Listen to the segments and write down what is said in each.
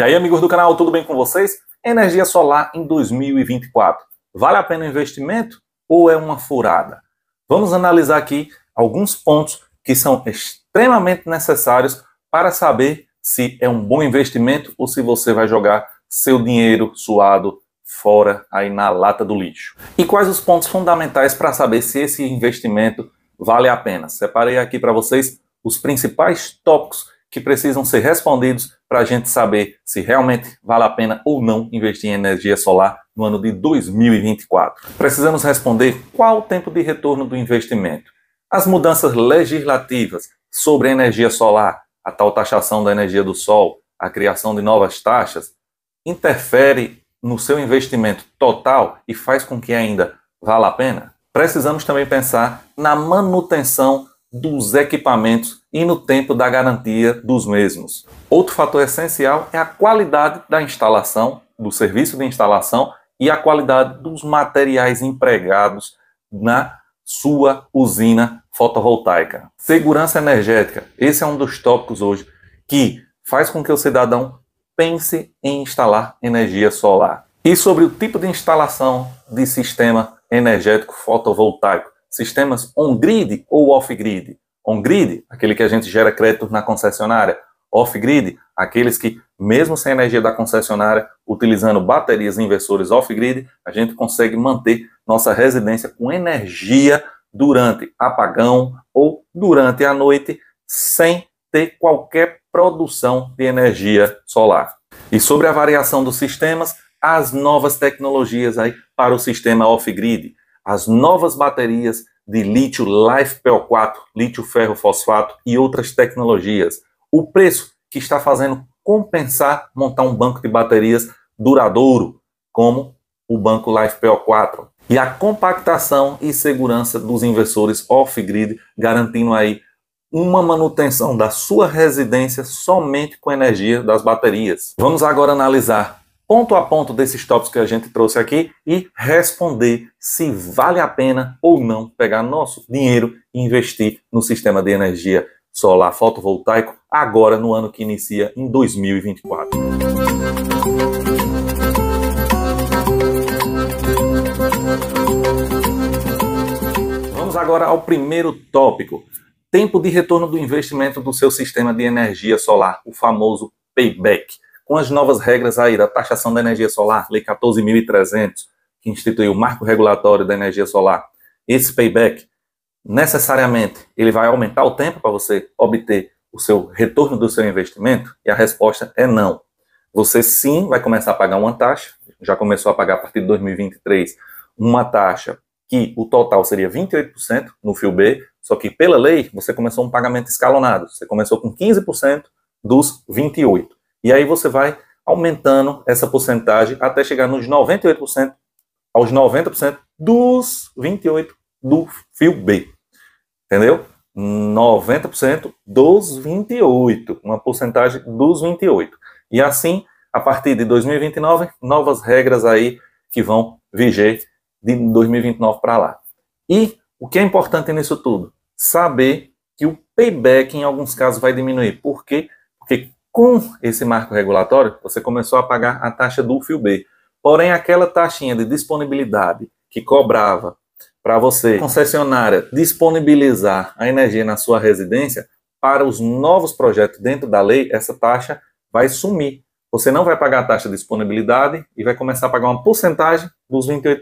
E aí, amigos do canal, tudo bem com vocês? Energia solar em 2024. Vale a pena o investimento ou é uma furada? Vamos analisar aqui alguns pontos que são extremamente necessários para saber se é um bom investimento ou se você vai jogar seu dinheiro suado fora aí na lata do lixo. E quais os pontos fundamentais para saber se esse investimento vale a pena? Separei aqui para vocês os principais tópicos que precisam ser respondidos para a gente saber se realmente vale a pena ou não investir em energia solar no ano de 2024. Precisamos responder qual o tempo de retorno do investimento. As mudanças legislativas sobre a energia solar, a tal taxação da energia do sol, a criação de novas taxas, interfere no seu investimento total e faz com que ainda vale a pena? Precisamos também pensar na manutenção dos equipamentos e no tempo da garantia dos mesmos. Outro fator essencial é a qualidade da instalação, do serviço de instalação e a qualidade dos materiais empregados na sua usina fotovoltaica. Segurança energética, esse é um dos tópicos hoje que faz com que o cidadão pense em instalar energia solar. E sobre o tipo de instalação de sistema energético fotovoltaico, sistemas on-grid ou off-grid, On-grid, aquele que a gente gera crédito na concessionária. Off-grid, aqueles que, mesmo sem energia da concessionária, utilizando baterias e inversores off-grid, a gente consegue manter nossa residência com energia durante apagão ou durante a noite, sem ter qualquer produção de energia solar. E sobre a variação dos sistemas, as novas tecnologias aí para o sistema off-grid, as novas baterias de lítio life po 4 lítio ferro fosfato e outras tecnologias. O preço que está fazendo compensar montar um banco de baterias duradouro, como o banco life po 4 E a compactação e segurança dos inversores off-grid, garantindo aí uma manutenção da sua residência somente com energia das baterias. Vamos agora analisar ponto a ponto desses tópicos que a gente trouxe aqui e responder se vale a pena ou não pegar nosso dinheiro e investir no sistema de energia solar fotovoltaico agora no ano que inicia em 2024. Vamos agora ao primeiro tópico. Tempo de retorno do investimento do seu sistema de energia solar, o famoso payback com as novas regras aí da taxação da energia solar, Lei 14.300, que instituiu o marco regulatório da energia solar, esse payback, necessariamente, ele vai aumentar o tempo para você obter o seu retorno do seu investimento? E a resposta é não. Você sim vai começar a pagar uma taxa, já começou a pagar a partir de 2023 uma taxa que o total seria 28% no fio B, só que pela lei você começou um pagamento escalonado, você começou com 15% dos 28. E aí você vai aumentando essa porcentagem até chegar nos 98%, aos 90% dos 28 do fio B. Entendeu? 90% dos 28, uma porcentagem dos 28. E assim, a partir de 2029, novas regras aí que vão viger de 2029 para lá. E o que é importante nisso tudo? Saber que o payback em alguns casos vai diminuir. Por quê? Porque com esse marco regulatório, você começou a pagar a taxa do fio B. Porém, aquela taxinha de disponibilidade que cobrava para você, concessionária, disponibilizar a energia na sua residência, para os novos projetos dentro da lei, essa taxa vai sumir. Você não vai pagar a taxa de disponibilidade e vai começar a pagar uma porcentagem dos 28%.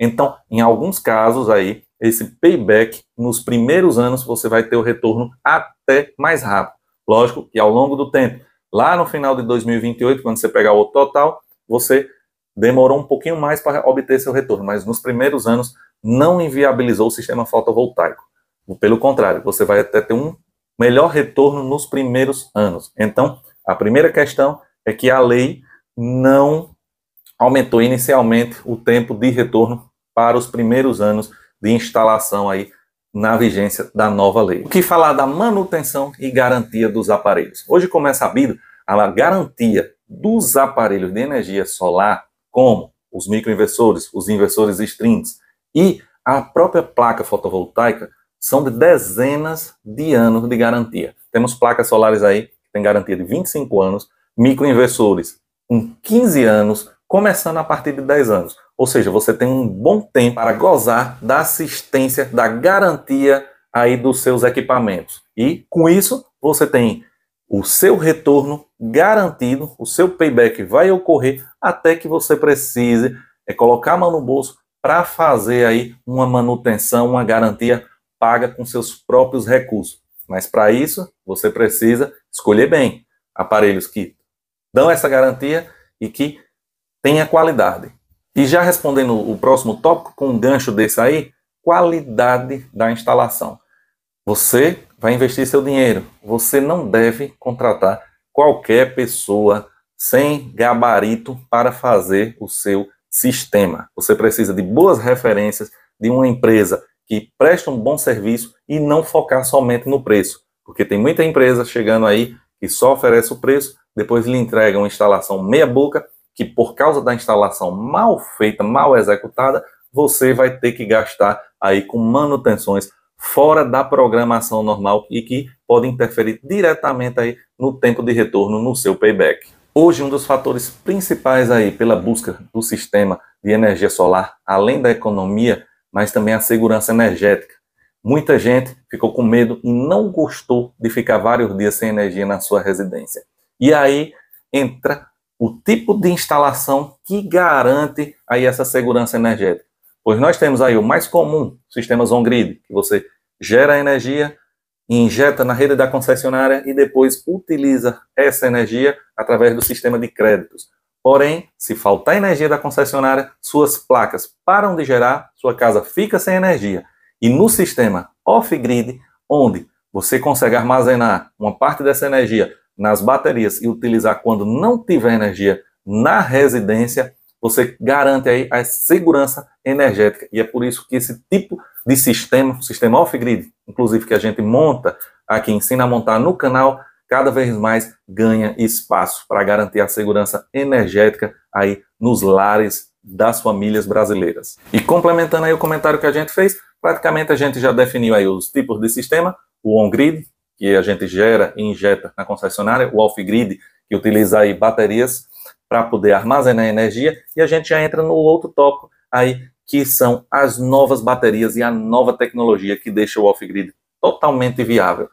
Então, em alguns casos aí, esse payback nos primeiros anos você vai ter o retorno até mais rápido. Lógico que ao longo do tempo, lá no final de 2028, quando você pegar o total, você demorou um pouquinho mais para obter seu retorno, mas nos primeiros anos não inviabilizou o sistema fotovoltaico. Pelo contrário, você vai até ter um melhor retorno nos primeiros anos. Então, a primeira questão é que a lei não aumentou inicialmente o tempo de retorno para os primeiros anos de instalação aí na vigência da nova lei. O que falar da manutenção e garantia dos aparelhos? Hoje, como é sabido, a garantia dos aparelhos de energia solar, como os microinversores, os inversores strings e a própria placa fotovoltaica, são de dezenas de anos de garantia. Temos placas solares aí que têm garantia de 25 anos, microinversores com 15 anos, começando a partir de 10 anos. Ou seja, você tem um bom tempo para gozar da assistência, da garantia aí dos seus equipamentos. E com isso, você tem o seu retorno garantido, o seu payback vai ocorrer até que você precise é colocar a mão no bolso para fazer aí uma manutenção, uma garantia paga com seus próprios recursos. Mas para isso, você precisa escolher bem aparelhos que dão essa garantia e que tenha qualidade. E já respondendo o próximo tópico, com um gancho desse aí, qualidade da instalação. Você vai investir seu dinheiro, você não deve contratar qualquer pessoa sem gabarito para fazer o seu sistema. Você precisa de boas referências de uma empresa que presta um bom serviço e não focar somente no preço, porque tem muita empresa chegando aí que só oferece o preço, depois lhe entrega uma instalação meia boca que por causa da instalação mal feita, mal executada, você vai ter que gastar aí com manutenções fora da programação normal e que podem interferir diretamente aí no tempo de retorno no seu payback. Hoje um dos fatores principais aí pela busca do sistema de energia solar, além da economia, mas também a segurança energética. Muita gente ficou com medo e não gostou de ficar vários dias sem energia na sua residência. E aí entra o tipo de instalação que garante aí essa segurança energética. Pois nós temos aí o mais comum, sistemas on-grid, que você gera energia, injeta na rede da concessionária e depois utiliza essa energia através do sistema de créditos. Porém, se faltar energia da concessionária, suas placas param de gerar, sua casa fica sem energia. E no sistema off-grid, onde você consegue armazenar uma parte dessa energia nas baterias e utilizar quando não tiver energia na residência, você garante aí a segurança energética. E é por isso que esse tipo de sistema, o sistema off-grid, inclusive que a gente monta aqui, ensina a montar no canal, cada vez mais ganha espaço para garantir a segurança energética aí nos lares das famílias brasileiras. E complementando aí o comentário que a gente fez, praticamente a gente já definiu aí os tipos de sistema, o on-grid, que a gente gera e injeta na concessionária, o off-grid, que utiliza aí baterias para poder armazenar energia, e a gente já entra no outro tópico aí, que são as novas baterias e a nova tecnologia que deixa o off-grid totalmente viável.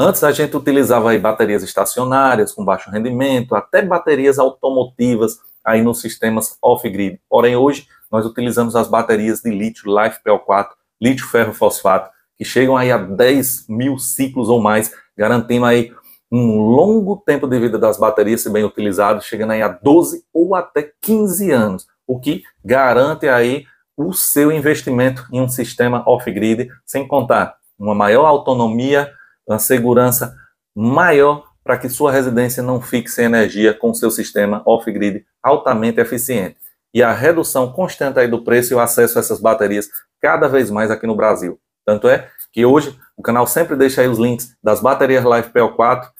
Antes a gente utilizava aí baterias estacionárias com baixo rendimento, até baterias automotivas aí nos sistemas off-grid. Porém, hoje nós utilizamos as baterias de lítio LiFePO4, lítio ferro fosfato, que chegam aí a 10 mil ciclos ou mais, garantindo aí um longo tempo de vida das baterias, se bem utilizado, chegando aí a 12 ou até 15 anos, o que garante aí o seu investimento em um sistema off-grid, sem contar uma maior autonomia, uma segurança maior para que sua residência não fique sem energia com seu sistema off-grid altamente eficiente. E a redução constante aí do preço e o acesso a essas baterias cada vez mais aqui no Brasil. Tanto é que hoje o canal sempre deixa aí os links das baterias Life PL4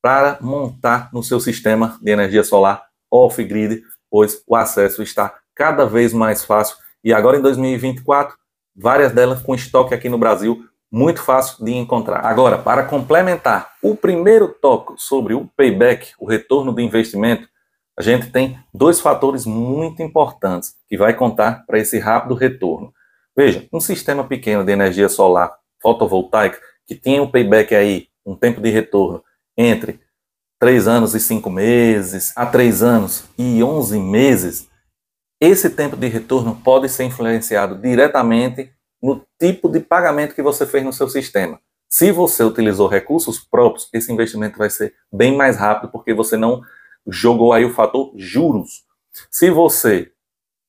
para montar no seu sistema de energia solar off-grid, pois o acesso está cada vez mais fácil. E agora em 2024, várias delas com estoque aqui no Brasil, muito fácil de encontrar. Agora, para complementar o primeiro toque sobre o payback, o retorno do investimento, a gente tem dois fatores muito importantes que vai contar para esse rápido retorno. Veja, um sistema pequeno de energia solar fotovoltaica que tinha um payback aí, um tempo de retorno entre 3 anos e 5 meses, a 3 anos e 11 meses, esse tempo de retorno pode ser influenciado diretamente no tipo de pagamento que você fez no seu sistema. Se você utilizou recursos próprios, esse investimento vai ser bem mais rápido porque você não jogou aí o fator juros. Se você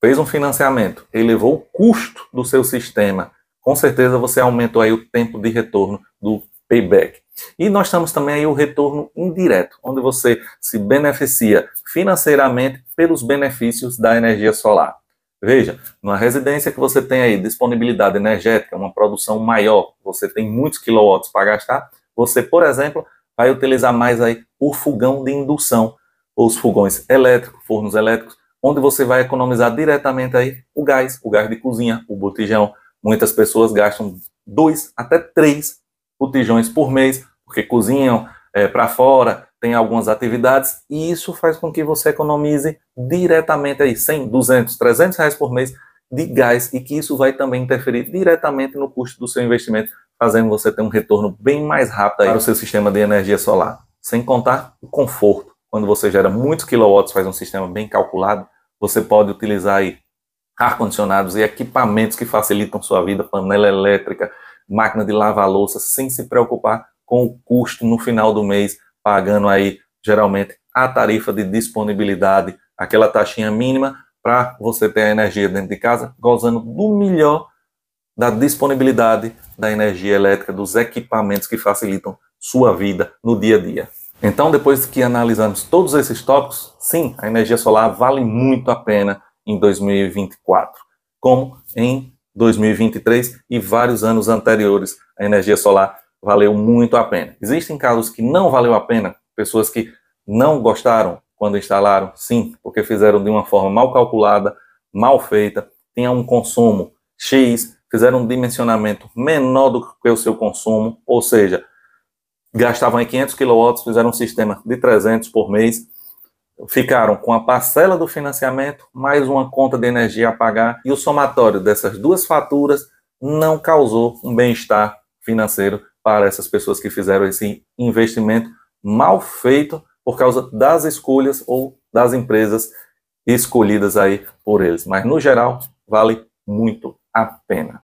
fez um financiamento, elevou o custo do seu sistema, com certeza você aumentou aí o tempo de retorno do payback. E nós temos também aí o retorno indireto, onde você se beneficia financeiramente pelos benefícios da energia solar. Veja, numa residência que você tem aí disponibilidade energética, uma produção maior, você tem muitos quilowatts para gastar, você, por exemplo, vai utilizar mais aí o fogão de indução, os fogões elétricos, fornos elétricos, onde você vai economizar diretamente aí o gás, o gás de cozinha, o botijão. Muitas pessoas gastam dois até três botijões por mês, porque cozinham é, para fora, tem algumas atividades, e isso faz com que você economize diretamente aí 100, 200, 300 reais por mês de gás, e que isso vai também interferir diretamente no custo do seu investimento, fazendo você ter um retorno bem mais rápido aí para o seu sistema de energia solar. Sem contar o conforto. Quando você gera muitos quilowatts, faz um sistema bem calculado, você pode utilizar aí ar-condicionados e equipamentos que facilitam sua vida, panela elétrica, máquina de lavar louça, sem se preocupar com o custo no final do mês, pagando aí geralmente a tarifa de disponibilidade, aquela taxinha mínima para você ter a energia dentro de casa, gozando do melhor da disponibilidade da energia elétrica, dos equipamentos que facilitam sua vida no dia a dia. Então, depois que analisamos todos esses tópicos, sim, a energia solar vale muito a pena em 2024, como em 2023 e vários anos anteriores, a energia solar valeu muito a pena. Existem casos que não valeu a pena, pessoas que não gostaram quando instalaram, sim, porque fizeram de uma forma mal calculada, mal feita, tinha um consumo X, fizeram um dimensionamento menor do que o seu consumo, ou seja, gastavam em 500 kW, fizeram um sistema de 300 por mês, ficaram com a parcela do financiamento, mais uma conta de energia a pagar, e o somatório dessas duas faturas não causou um bem-estar financeiro para essas pessoas que fizeram esse investimento mal feito por causa das escolhas ou das empresas escolhidas aí por eles. Mas, no geral, vale muito a pena.